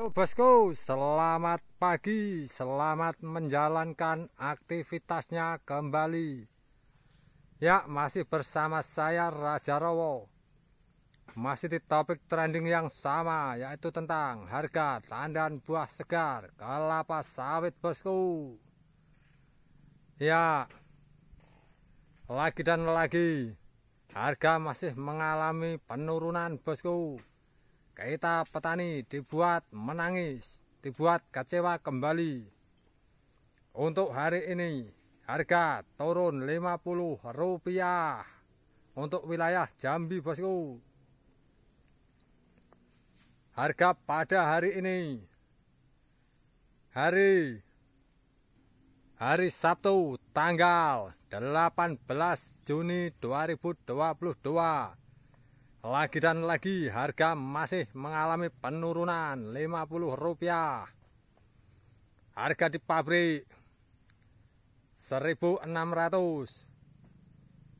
Halo bosku, selamat pagi, selamat menjalankan aktivitasnya kembali. Ya, masih bersama saya Raja Rowo. Masih di topik trending yang sama, yaitu tentang harga tandan buah segar kelapa sawit bosku. Ya, lagi dan lagi, harga masih mengalami penurunan bosku kita petani dibuat menangis, dibuat kecewa kembali. Untuk hari ini harga turun rp rupiah untuk wilayah Jambi bosku. Harga pada hari ini hari hari Sabtu tanggal 18 Juni 2022 lagi dan lagi harga masih mengalami penurunan Rp50 harga di pabrik 1600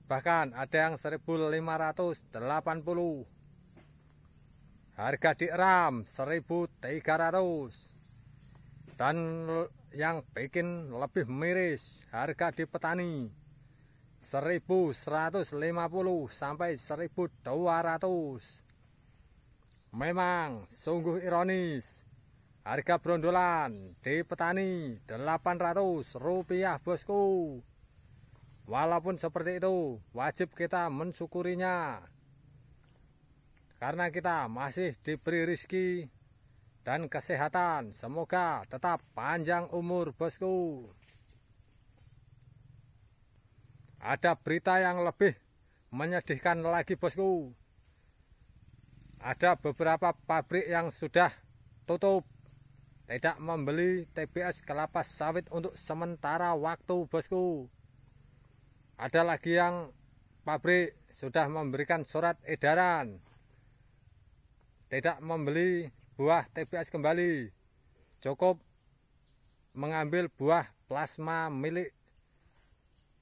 bahkan ada yang 1580 harga di RAM 1300 dan yang bikin lebih miris harga di petani 1150 sampai 1200 memang sungguh ironis harga brondolan di petani 800 rupiah bosku walaupun seperti itu wajib kita mensyukurinya karena kita masih diberi rizki dan kesehatan semoga tetap panjang umur bosku ada berita yang lebih menyedihkan lagi bosku. Ada beberapa pabrik yang sudah tutup. Tidak membeli TBS kelapa sawit untuk sementara waktu bosku. Ada lagi yang pabrik sudah memberikan surat edaran. Tidak membeli buah TBS kembali. Cukup mengambil buah plasma milik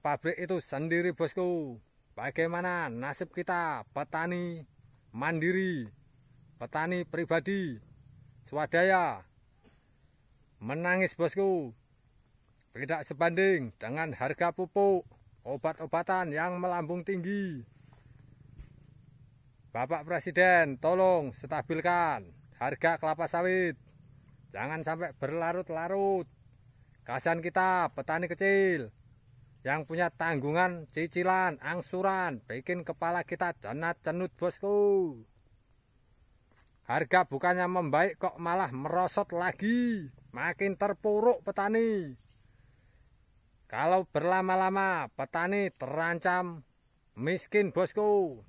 pabrik itu sendiri bosku. Bagaimana nasib kita petani mandiri, petani pribadi, swadaya, menangis bosku. Tidak sebanding dengan harga pupuk, obat-obatan yang melambung tinggi. Bapak Presiden, tolong stabilkan harga kelapa sawit. Jangan sampai berlarut-larut. Kasihan kita, petani kecil yang punya tanggungan cicilan angsuran bikin kepala kita cenat cenut bosku harga bukannya membaik kok malah merosot lagi makin terpuruk petani kalau berlama-lama petani terancam miskin bosku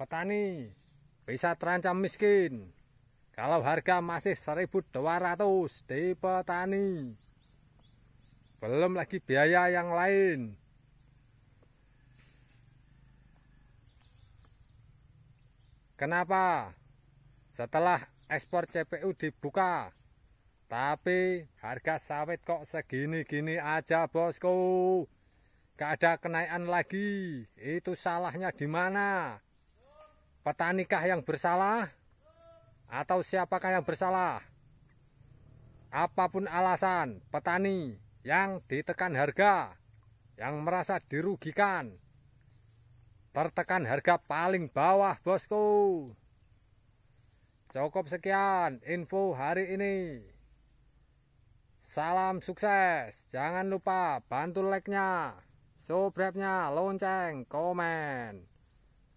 petani bisa terancam miskin kalau harga masih 1200 di petani belum lagi biaya yang lain kenapa setelah ekspor CPU dibuka tapi harga sawit kok segini-gini aja bosku gak ada kenaikan lagi itu salahnya di mana petanikah yang bersalah atau siapakah yang bersalah apapun alasan petani yang ditekan harga, yang merasa dirugikan, tertekan harga paling bawah bosku. Cukup sekian info hari ini. Salam sukses. Jangan lupa bantu like-nya, subscribe-nya, lonceng, komen.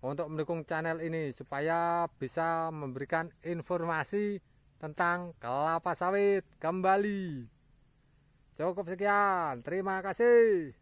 Untuk mendukung channel ini supaya bisa memberikan informasi tentang kelapa sawit kembali. Cukup sekian. Terima kasih.